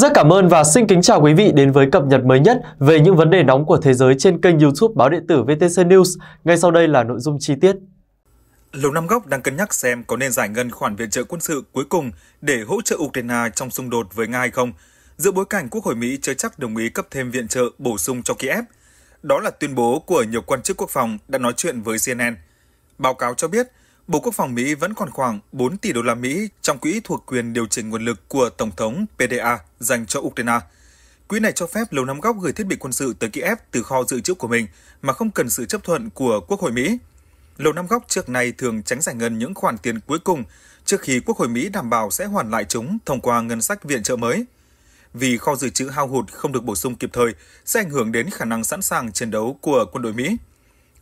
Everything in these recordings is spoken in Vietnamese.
Rất cảm ơn và xin kính chào quý vị đến với cập nhật mới nhất về những vấn đề nóng của thế giới trên kênh YouTube báo điện tử VTC News. Ngay sau đây là nội dung chi tiết. Lầu Năm Góc đang cân nhắc xem có nên giải ngân khoản viện trợ quân sự cuối cùng để hỗ trợ Ukraine trong xung đột với Nga hay không, giữa bối cảnh Quốc hội Mỹ chưa chắc đồng ý cấp thêm viện trợ bổ sung cho Kiev. Đó là tuyên bố của nhiều quan chức quốc phòng đã nói chuyện với CNN. Báo cáo cho biết, Bộ Quốc phòng Mỹ vẫn còn khoảng 4 tỷ đô la Mỹ trong quỹ thuộc quyền điều chỉnh nguồn lực của Tổng thống PDA dành cho Ukraine. Quỹ này cho phép Lầu Năm Góc gửi thiết bị quân sự tới Kiev từ kho dự trữ của mình mà không cần sự chấp thuận của Quốc hội Mỹ. Lầu Năm Góc trước này thường tránh giải ngân những khoản tiền cuối cùng trước khi Quốc hội Mỹ đảm bảo sẽ hoàn lại chúng thông qua ngân sách viện trợ mới. Vì kho dự trữ hao hụt không được bổ sung kịp thời sẽ ảnh hưởng đến khả năng sẵn sàng chiến đấu của quân đội Mỹ.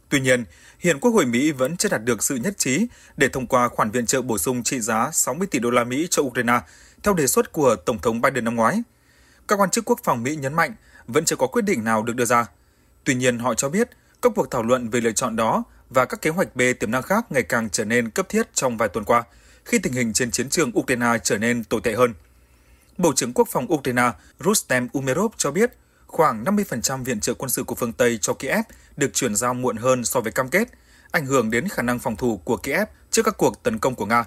Tuy nhiên, hiện Quốc hội Mỹ vẫn chưa đạt được sự nhất trí để thông qua khoản viện trợ bổ sung trị giá 60 tỷ đô la Mỹ cho Ukraine theo đề xuất của Tổng thống Biden năm ngoái. Các quan chức quốc phòng Mỹ nhấn mạnh vẫn chưa có quyết định nào được đưa ra. Tuy nhiên, họ cho biết các cuộc thảo luận về lựa chọn đó và các kế hoạch B tiềm năng khác ngày càng trở nên cấp thiết trong vài tuần qua, khi tình hình trên chiến trường Ukraine trở nên tồi tệ hơn. Bộ trưởng Quốc phòng Ukraine Rustem Umerov cho biết Khoảng 50% viện trợ quân sự của phương Tây cho Kiev được chuyển giao muộn hơn so với cam kết, ảnh hưởng đến khả năng phòng thủ của Kiev trước các cuộc tấn công của Nga.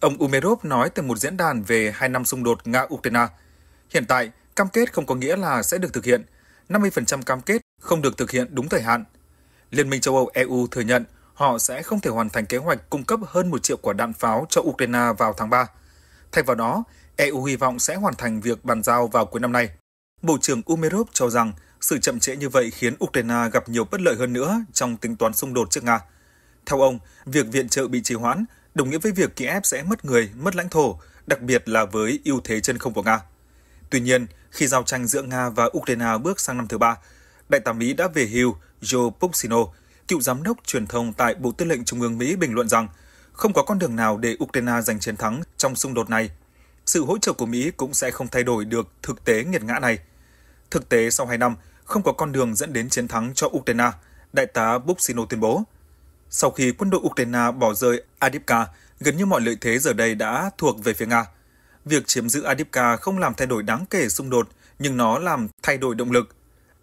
Ông Umerov nói tại một diễn đàn về hai năm xung đột Nga-Ukraine. Hiện tại, cam kết không có nghĩa là sẽ được thực hiện. 50% cam kết không được thực hiện đúng thời hạn. Liên minh châu Âu EU thừa nhận họ sẽ không thể hoàn thành kế hoạch cung cấp hơn một triệu quả đạn pháo cho Ukraine vào tháng 3. Thay vào đó, EU hy vọng sẽ hoàn thành việc bàn giao vào cuối năm nay. Bộ trưởng Umerov cho rằng sự chậm trễ như vậy khiến Ukraine gặp nhiều bất lợi hơn nữa trong tính toán xung đột trước Nga. Theo ông, việc viện trợ bị trì hoãn đồng nghĩa với việc Kiev sẽ mất người, mất lãnh thổ, đặc biệt là với ưu thế chân không của Nga. Tuy nhiên, khi giao tranh giữa Nga và Ukraine bước sang năm thứ ba, Đại tá Mỹ đã về hưu Joe Puxino, cựu giám đốc truyền thông tại Bộ Tư lệnh Trung ương Mỹ bình luận rằng không có con đường nào để Ukraine giành chiến thắng trong xung đột này. Sự hỗ trợ của Mỹ cũng sẽ không thay đổi được thực tế nghiệt ngã này. Thực tế sau 2 năm, không có con đường dẫn đến chiến thắng cho Ukraine, Đại tá Buxino tuyên bố. Sau khi quân đội Ukraine bỏ rơi Adipka, gần như mọi lợi thế giờ đây đã thuộc về phía Nga. Việc chiếm giữ Adipka không làm thay đổi đáng kể xung đột, nhưng nó làm thay đổi động lực.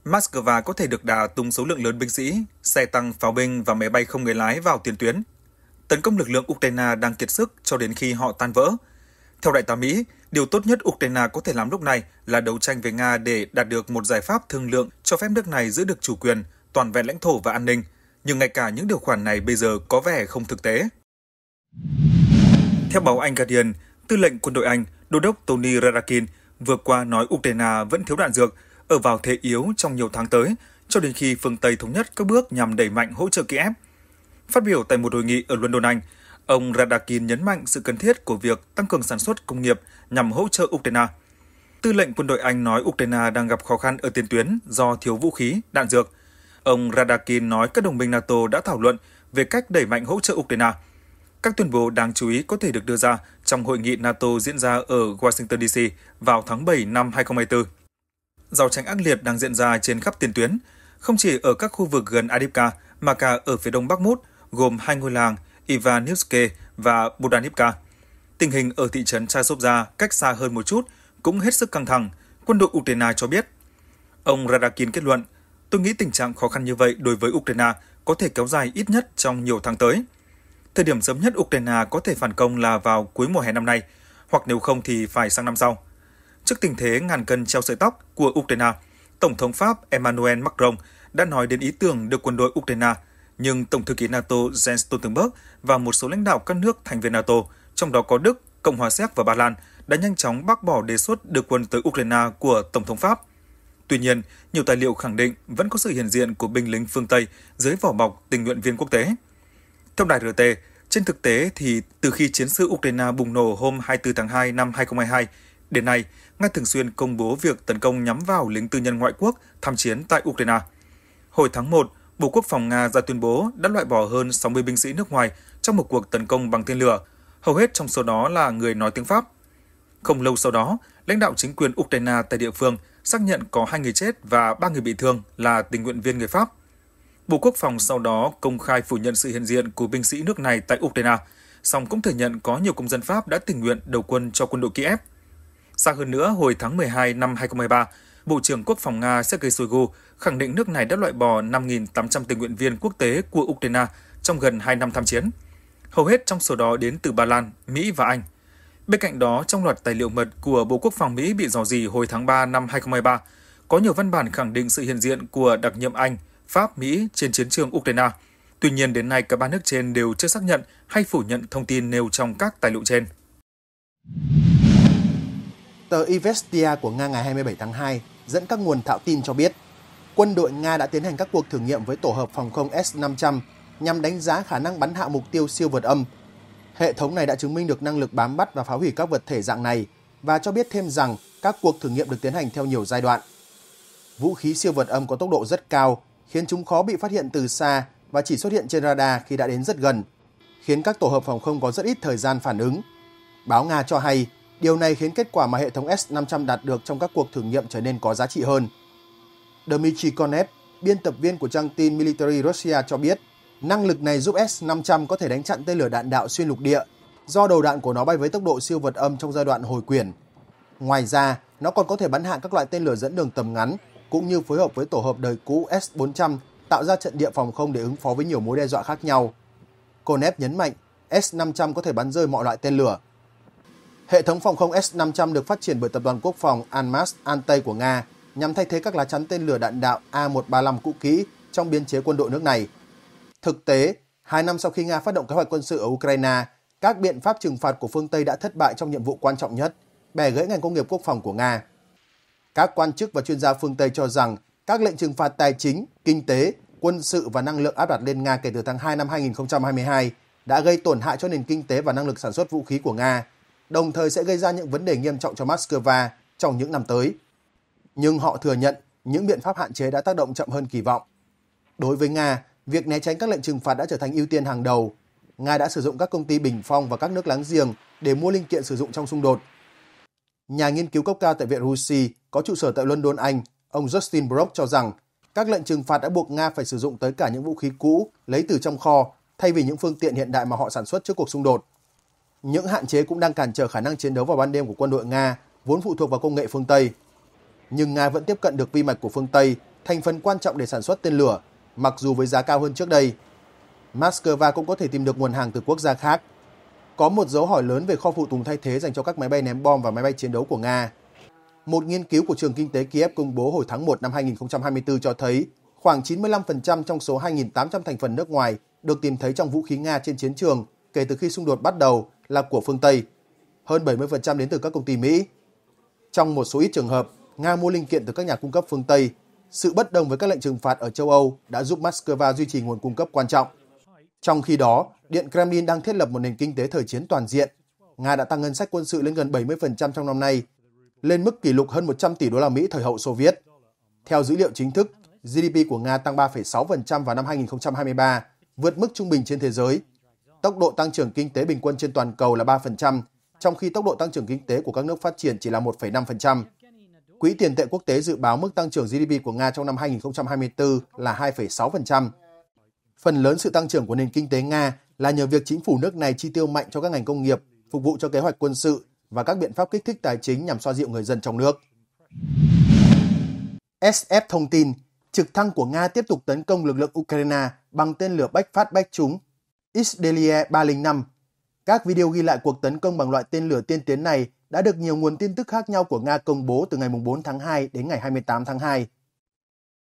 Moscow có thể được đà tung số lượng lớn binh sĩ, xe tăng pháo binh và máy bay không người lái vào tiền tuyến. Tấn công lực lượng Ukraine đang kiệt sức cho đến khi họ tan vỡ. Theo đại tá Mỹ, Điều tốt nhất Ukraine có thể làm lúc này là đấu tranh với Nga để đạt được một giải pháp thương lượng cho phép nước này giữ được chủ quyền, toàn vẹn lãnh thổ và an ninh. Nhưng ngay cả những điều khoản này bây giờ có vẻ không thực tế. Theo báo Anh Guardian, tư lệnh quân đội Anh, đô đốc Tony Radakin vừa qua nói Ukraine vẫn thiếu đạn dược, ở vào thế yếu trong nhiều tháng tới, cho đến khi phương Tây thống nhất các bước nhằm đẩy mạnh hỗ trợ Kiev. Phát biểu tại một hội nghị ở London Anh, Ông Radakin nhấn mạnh sự cần thiết của việc tăng cường sản xuất công nghiệp nhằm hỗ trợ Ukraine. Tư lệnh quân đội Anh nói Ukraine đang gặp khó khăn ở tiền tuyến do thiếu vũ khí, đạn dược. Ông Radakin nói các đồng minh NATO đã thảo luận về cách đẩy mạnh hỗ trợ Ukraine. Các tuyên bố đáng chú ý có thể được đưa ra trong hội nghị NATO diễn ra ở Washington DC vào tháng 7 năm 2024. Giao tranh ác liệt đang diễn ra trên khắp tiền tuyến, không chỉ ở các khu vực gần Adipka mà cả ở phía đông Bắc Mút, gồm hai ngôi làng Ivanivske và Budanivka. Tình hình ở thị trấn Chasovia cách xa hơn một chút cũng hết sức căng thẳng, quân đội Ukraine cho biết. Ông Radakin kết luận, tôi nghĩ tình trạng khó khăn như vậy đối với Ukraine có thể kéo dài ít nhất trong nhiều tháng tới. Thời điểm sớm nhất Ukraine có thể phản công là vào cuối mùa hè năm nay, hoặc nếu không thì phải sang năm sau. Trước tình thế ngàn cân treo sợi tóc của Ukraine, Tổng thống Pháp Emmanuel Macron đã nói đến ý tưởng được quân đội Ukraine nhưng Tổng thư ký NATO Jens Stoltenberg và một số lãnh đạo các nước thành viên NATO, trong đó có Đức, Cộng hòa Séc và Ba Lan, đã nhanh chóng bác bỏ đề xuất đưa quân tới Ukraine của Tổng thống Pháp. Tuy nhiên, nhiều tài liệu khẳng định vẫn có sự hiện diện của binh lính phương Tây dưới vỏ bọc tình nguyện viên quốc tế. Theo đài RT, trên thực tế thì từ khi chiến sự Ukraine bùng nổ hôm 24 tháng 2 năm 2022, đến nay, Nga thường xuyên công bố việc tấn công nhắm vào lính tư nhân ngoại quốc tham chiến tại Ukraine. Hồi tháng 1, Bộ Quốc phòng Nga ra tuyên bố đã loại bỏ hơn 60 binh sĩ nước ngoài trong một cuộc tấn công bằng tên lửa, hầu hết trong số đó là người nói tiếng Pháp. Không lâu sau đó, lãnh đạo chính quyền Ukraine tại địa phương xác nhận có hai người chết và ba người bị thương là tình nguyện viên người Pháp. Bộ Quốc phòng sau đó công khai phủ nhận sự hiện diện của binh sĩ nước này tại Ukraine, song cũng thừa nhận có nhiều công dân Pháp đã tình nguyện đầu quân cho quân đội Kiev. Xa hơn nữa, hồi tháng 12 năm 2023, Bộ trưởng Quốc phòng Nga Sergei Shoigu khẳng định nước này đã loại bỏ 5.800 tình nguyện viên quốc tế của Ukraine trong gần 2 năm tham chiến. Hầu hết trong số đó đến từ Ba Lan, Mỹ và Anh. Bên cạnh đó, trong loạt tài liệu mật của Bộ Quốc phòng Mỹ bị dò dỉ hồi tháng 3 năm 2023, có nhiều văn bản khẳng định sự hiện diện của đặc nhiệm Anh, Pháp, Mỹ trên chiến trường Ukraine. Tuy nhiên, đến nay cả ba nước trên đều chưa xác nhận hay phủ nhận thông tin nêu trong các tài liệu trên. Tờ Ivestia của Nga ngày 27 tháng 2 dẫn các nguồn thạo tin cho biết, quân đội Nga đã tiến hành các cuộc thử nghiệm với tổ hợp phòng không S-500 nhằm đánh giá khả năng bắn hạ mục tiêu siêu vượt âm. Hệ thống này đã chứng minh được năng lực bám bắt và phá hủy các vật thể dạng này và cho biết thêm rằng các cuộc thử nghiệm được tiến hành theo nhiều giai đoạn. Vũ khí siêu vượt âm có tốc độ rất cao, khiến chúng khó bị phát hiện từ xa và chỉ xuất hiện trên radar khi đã đến rất gần, khiến các tổ hợp phòng không có rất ít thời gian phản ứng. Báo Nga cho hay Điều này khiến kết quả mà hệ thống S500 đạt được trong các cuộc thử nghiệm trở nên có giá trị hơn. Dmitry Konev, biên tập viên của trang tin Military Russia cho biết, năng lực này giúp S-500 có thể đánh chặn tên lửa đạn đạo xuyên lục địa do đầu đạn của nó bay với tốc độ siêu vật âm trong giai đoạn hồi quyển. Ngoài ra, nó còn có thể bắn hạ các loại tên lửa dẫn đường tầm ngắn, cũng như phối hợp với tổ hợp đời cũ S-400 tạo ra trận địa phòng không để ứng phó với nhiều mối đe dọa khác nhau. Konev nhấn mạnh S-500 có thể bắn rơi mọi loại tên lửa, Hệ thống phòng không S-500 được phát triển bởi Tập đoàn Quốc phòng Anmas An của Nga nhằm thay thế các lá chắn tên lửa đạn đạo A-135 cũ kỹ trong biên chế quân đội nước này. Thực tế, hai năm sau khi Nga phát động kế hoạch quân sự ở Ukraine, các biện pháp trừng phạt của phương Tây đã thất bại trong nhiệm vụ quan trọng nhất, bẻ gãy ngành công nghiệp quốc phòng của Nga. Các quan chức và chuyên gia phương Tây cho rằng các lệnh trừng phạt tài chính, kinh tế, quân sự và năng lượng áp đặt lên Nga kể từ tháng 2 năm 2022 đã gây tổn hại cho nền kinh tế và năng lực sản xuất vũ khí của Nga, đồng thời sẽ gây ra những vấn đề nghiêm trọng cho Moscow trong những năm tới. Nhưng họ thừa nhận những biện pháp hạn chế đã tác động chậm hơn kỳ vọng. Đối với Nga, việc né tránh các lệnh trừng phạt đã trở thành ưu tiên hàng đầu. Nga đã sử dụng các công ty bình phong và các nước láng giềng để mua linh kiện sử dụng trong xung đột. Nhà nghiên cứu cấp cao tại Viện Rusi có trụ sở tại London, Anh, ông Justin Brock cho rằng các lệnh trừng phạt đã buộc Nga phải sử dụng tới cả những vũ khí cũ lấy từ trong kho thay vì những phương tiện hiện đại mà họ sản xuất trước cuộc xung đột những hạn chế cũng đang cản trở khả năng chiến đấu vào ban đêm của quân đội Nga, vốn phụ thuộc vào công nghệ phương Tây. Nhưng Nga vẫn tiếp cận được vi mạch của phương Tây, thành phần quan trọng để sản xuất tên lửa, mặc dù với giá cao hơn trước đây. Moscow cũng có thể tìm được nguồn hàng từ quốc gia khác. Có một dấu hỏi lớn về kho phụ tùng thay thế dành cho các máy bay ném bom và máy bay chiến đấu của Nga. Một nghiên cứu của trường kinh tế Kiev công bố hồi tháng 1 năm 2024 cho thấy khoảng 95% trong số 2.800 thành phần nước ngoài được tìm thấy trong vũ khí Nga trên chiến trường kể từ khi xung đột bắt đầu là của phương Tây, hơn 70% đến từ các công ty Mỹ. Trong một số ít trường hợp, Nga mua linh kiện từ các nhà cung cấp phương Tây. Sự bất đồng với các lệnh trừng phạt ở châu Âu đã giúp Moscow duy trì nguồn cung cấp quan trọng. Trong khi đó, Điện Kremlin đang thiết lập một nền kinh tế thời chiến toàn diện. Nga đã tăng ngân sách quân sự lên gần 70% trong năm nay, lên mức kỷ lục hơn 100 tỷ đô la Mỹ thời hậu Xô Viết. Theo dữ liệu chính thức, GDP của Nga tăng 3,6% vào năm 2023, vượt mức trung bình trên thế giới tốc độ tăng trưởng kinh tế bình quân trên toàn cầu là 3%, trong khi tốc độ tăng trưởng kinh tế của các nước phát triển chỉ là 1,5%. Quỹ tiền tệ quốc tế dự báo mức tăng trưởng GDP của Nga trong năm 2024 là 2,6%. Phần lớn sự tăng trưởng của nền kinh tế Nga là nhờ việc chính phủ nước này chi tiêu mạnh cho các ngành công nghiệp, phục vụ cho kế hoạch quân sự và các biện pháp kích thích tài chính nhằm xoa dịu người dân trong nước. SF thông tin, trực thăng của Nga tiếp tục tấn công lực lượng Ukraine bằng tên lửa Bách phát Bách trúng Isdelia 305. Các video ghi lại cuộc tấn công bằng loại tên lửa tiên tiến này đã được nhiều nguồn tin tức khác nhau của Nga công bố từ ngày 4 tháng 2 đến ngày 28 tháng 2.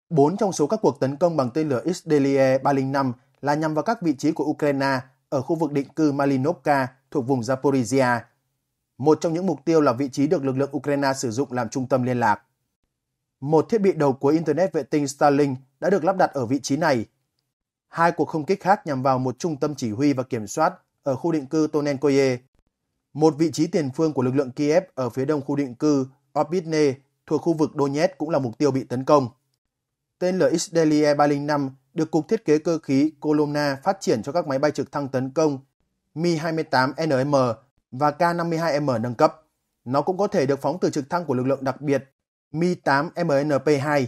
Bốn trong số các cuộc tấn công bằng tên lửa Isdelia 305 là nhằm vào các vị trí của Ukraine ở khu vực định cư Malinovka thuộc vùng Zaporizhia. Một trong những mục tiêu là vị trí được lực lượng Ukraine sử dụng làm trung tâm liên lạc. Một thiết bị đầu cuối Internet vệ tinh Starlink đã được lắp đặt ở vị trí này – hai cuộc không kích khác nhằm vào một trung tâm chỉ huy và kiểm soát ở khu định cư Tonenkoye, một vị trí tiền phương của lực lượng Kiev ở phía đông khu định cư Opitne thuộc khu vực Donetsk cũng là mục tiêu bị tấn công. Tên lửa Israeli E-305 được Cục Thiết kế Cơ khí Columna phát triển cho các máy bay trực thăng tấn công Mi-28NM và K-52M nâng cấp. Nó cũng có thể được phóng từ trực thăng của lực lượng đặc biệt Mi-8MNP-2.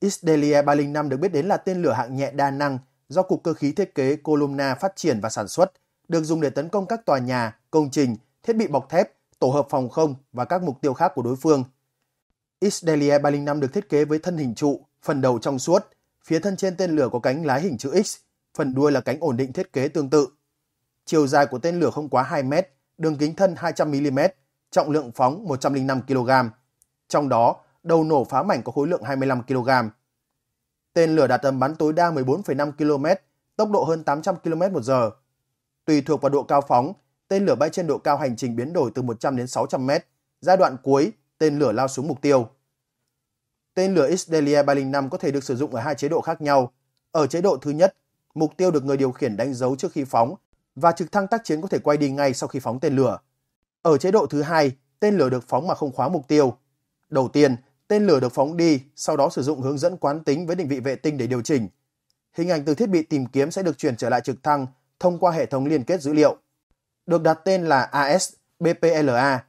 Israeli E-305 được biết đến là tên lửa hạng nhẹ đa năng do Cục Cơ khí Thiết kế Columna phát triển và sản xuất, được dùng để tấn công các tòa nhà, công trình, thiết bị bọc thép, tổ hợp phòng không và các mục tiêu khác của đối phương. Israelia 305 được thiết kế với thân hình trụ, phần đầu trong suốt, phía thân trên tên lửa có cánh lái hình chữ X, phần đuôi là cánh ổn định thiết kế tương tự. Chiều dài của tên lửa không quá 2 m đường kính thân 200mm, trọng lượng phóng 105 kg. Trong đó, đầu nổ phá mảnh có khối lượng 25 kg. Tên lửa đạt tầm bắn tối đa 14,5 km, tốc độ hơn 800 km h Tùy thuộc vào độ cao phóng, tên lửa bay trên độ cao hành trình biến đổi từ 100 đến 600 m. Giai đoạn cuối, tên lửa lao xuống mục tiêu. Tên lửa Israelia 305 có thể được sử dụng ở hai chế độ khác nhau. Ở chế độ thứ nhất, mục tiêu được người điều khiển đánh dấu trước khi phóng và trực thăng tác chiến có thể quay đi ngay sau khi phóng tên lửa. Ở chế độ thứ hai, tên lửa được phóng mà không khóa mục tiêu. Đầu tiên, Tên lửa được phóng đi, sau đó sử dụng hướng dẫn quán tính với định vị vệ tinh để điều chỉnh. Hình ảnh từ thiết bị tìm kiếm sẽ được chuyển trở lại trực thăng thông qua hệ thống liên kết dữ liệu. Được đặt tên là AS BPLA.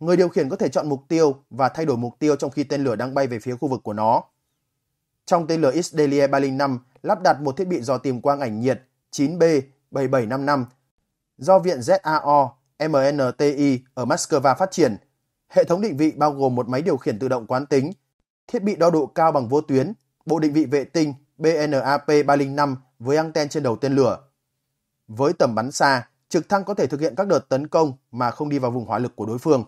Người điều khiển có thể chọn mục tiêu và thay đổi mục tiêu trong khi tên lửa đang bay về phía khu vực của nó. Trong tên lửa Israelie 305 lắp đặt một thiết bị dò tìm quang ảnh nhiệt 9B7755 do viện ZAO MNTI ở Moscow phát triển – Hệ thống định vị bao gồm một máy điều khiển tự động quán tính, thiết bị đo độ cao bằng vô tuyến, bộ định vị vệ tinh BNAP-305 với anten trên đầu tên lửa. Với tầm bắn xa, trực thăng có thể thực hiện các đợt tấn công mà không đi vào vùng hỏa lực của đối phương.